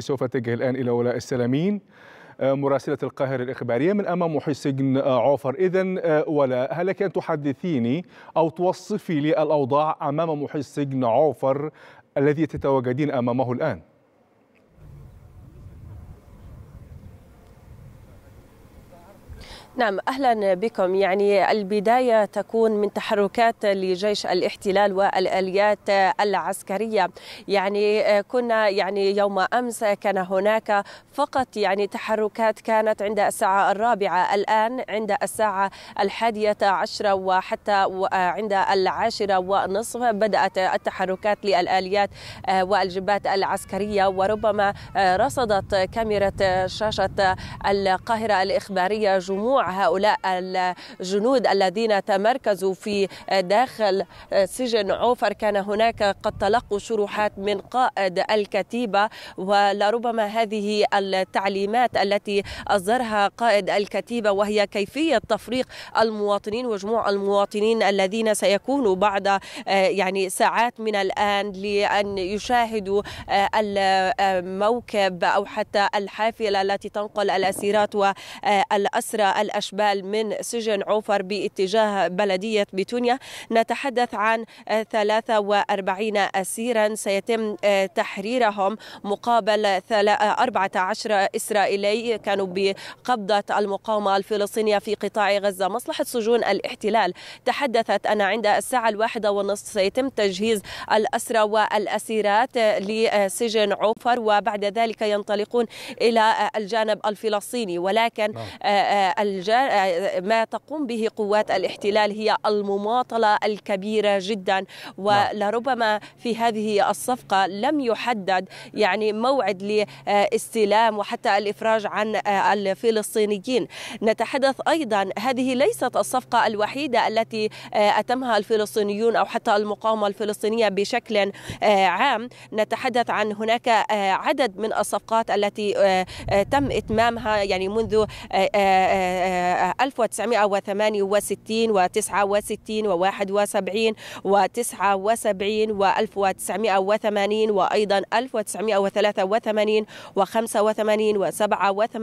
سوف اتجه الآن إلى ولاء السلامين آه، مراسلة القاهرة الإخبارية من أمام محيط سجن آه، عوفر إذا آه، ولاء هل لك أن تحدثيني أو توصفي لي الأوضاع أمام محيط سجن عوفر الذي تتواجدين أمامه الآن نعم اهلا بكم يعني البدايه تكون من تحركات لجيش الاحتلال والاليات العسكريه يعني آه، كنا يعني يوم امس كان هناك فقط يعني تحركات كانت عند الساعه الرابعه الان عند الساعه الحادية عشرة وحتى آه، عند العاشرة ونصف بدأت التحركات للآليات آه، والجبات العسكرية وربما رصدت كاميرا شاشة القاهرة الإخبارية جموع هؤلاء الجنود الذين تمركزوا في داخل سجن عوفر كان هناك قد تلقوا شروحات من قائد الكتيبة ولربما هذه التعليمات التي أصدرها قائد الكتيبة وهي كيفية تفريق المواطنين وجموع المواطنين الذين سيكونوا بعد يعني ساعات من الآن لأن يشاهدوا الموكب أو حتى الحافلة التي تنقل الأسيرات والأسرى الأشبال من سجن عوفر باتجاه بلدية بتونيا نتحدث عن 43 أسيرا سيتم آه، تحريرهم مقابل 14 آه، إسرائيلي كانوا بقبضة المقاومة الفلسطينية في قطاع غزة مصلحة سجون الاحتلال تحدثت أن عند الساعة الواحدة والنصف سيتم تجهيز الأسرى والأسيرات آه، لسجن عوفر وبعد ذلك ينطلقون إلى الجانب الفلسطيني ولكن نعم. الجار آه، ما تقوم به قوات الاحتلال هي المماطله الكبيره جدا نعم. ولربما في هذه الصفقه لم يحدد يعني موعد لاستلام وحتى الافراج عن آه، الفلسطينيين نتحدث ايضا هذه ليست الصفقه الوحيده التي آه، اتمها الفلسطينيون او حتى المقاومه الفلسطينيه بشكل عام نتحدث عن هناك عدد من الصفقات التي تم اتمامها يعني منذ 1968 و 69 و 71 و 79 و 1980 وأيضا 1983 و 85 و 87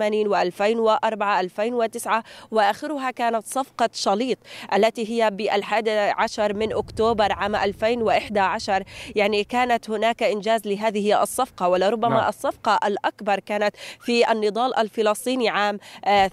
و 2004 2009 وآخرها كانت صفقة شليط التي هي بالحادي عشر من أكتوبر عام 2011 يعني كانت هناك إنجاز لهذه الصفقة ولربما نعم. الصفقة الأكبر كانت في النضال الفلسطيني عام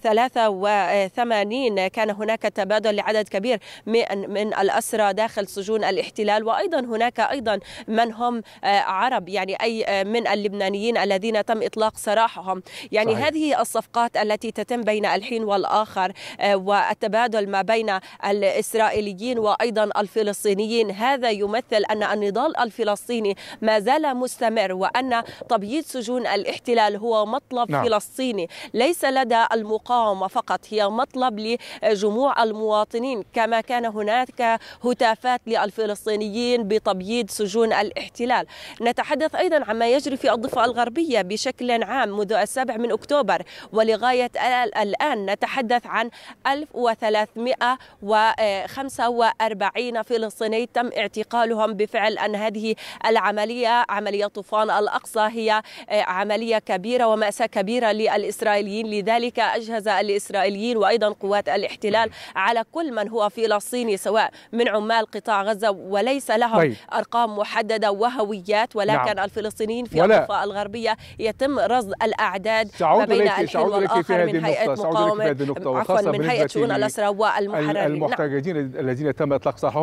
3 آه 1980 كان هناك تبادل لعدد كبير من الأسرى داخل سجون الاحتلال وأيضا هناك أيضا من هم آه، عرب يعني أي آه، من اللبنانيين الذين تم إطلاق سراحهم يعني صحيح. هذه الصفقات التي تتم بين الحين والآخر آه، والتبادل ما بين الإسرائيليين وأيضا الفلسطينيين هذا يمثل أن النضال الفلسطيني ما زال مستمر وأن تبييض سجون الاحتلال هو مطلب نعم. فلسطيني ليس لدى المقاومة فقط هي هي مطلب لجموع المواطنين كما كان هناك هتافات للفلسطينيين بتبييض سجون الاحتلال نتحدث أيضا عما يجري في الضفة الغربية بشكل عام منذ السابع من أكتوبر ولغاية الآن نتحدث عن 1345 فلسطيني تم اعتقالهم بفعل أن هذه العملية عملية طوفان الأقصى هي عملية كبيرة ومأساة كبيرة للإسرائيليين لذلك أجهز الإسرائيليين الإسرائيليين وأيضا قوات الاحتلال على كل من هو فلسطيني سواء من عمال قطاع غزة وليس لهم طيب. أرقام محددة وهويات ولكن نعم. الفلسطينيين في الضفة الغربية يتم رصد الأعداد ما بين الحين والآخر من هيئة مقاومة عفوا من هيئة شؤون الأسرى والمحررين نعم. الذين تم إطلاق سراحهم